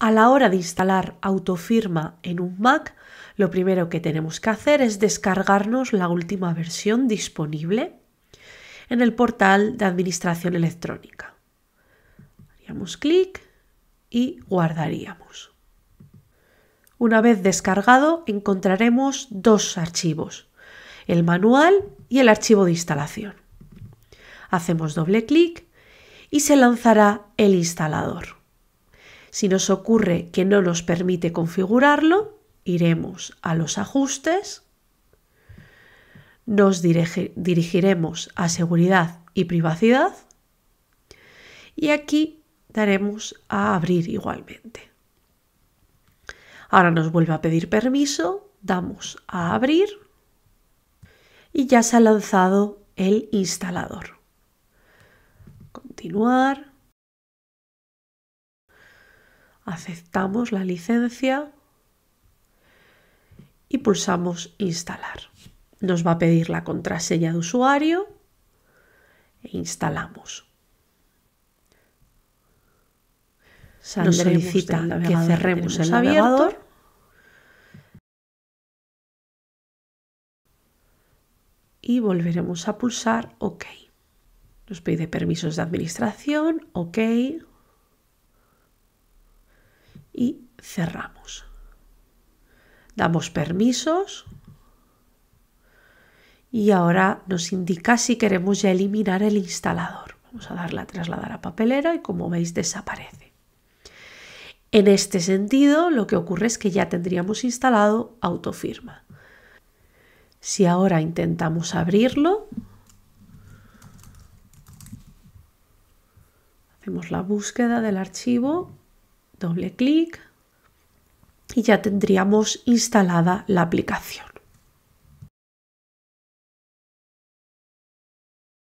A la hora de instalar autofirma en un Mac, lo primero que tenemos que hacer es descargarnos la última versión disponible en el portal de administración electrónica. Haríamos clic y guardaríamos. Una vez descargado encontraremos dos archivos, el manual y el archivo de instalación. Hacemos doble clic y se lanzará el instalador. Si nos ocurre que no nos permite configurarlo, iremos a los ajustes, nos dirigiremos a seguridad y privacidad y aquí daremos a abrir igualmente. Ahora nos vuelve a pedir permiso, damos a abrir y ya se ha lanzado el instalador. Continuar aceptamos la licencia y pulsamos instalar. Nos va a pedir la contraseña de usuario e instalamos. Nos solicita que cerremos el navegador. Y volveremos a pulsar OK. Nos pide permisos de administración, OK, y cerramos. Damos permisos y ahora nos indica si queremos ya eliminar el instalador. Vamos a darle a trasladar a papelera y como veis desaparece. En este sentido, lo que ocurre es que ya tendríamos instalado autofirma. Si ahora intentamos abrirlo, hacemos la búsqueda del archivo doble clic y ya tendríamos instalada la aplicación.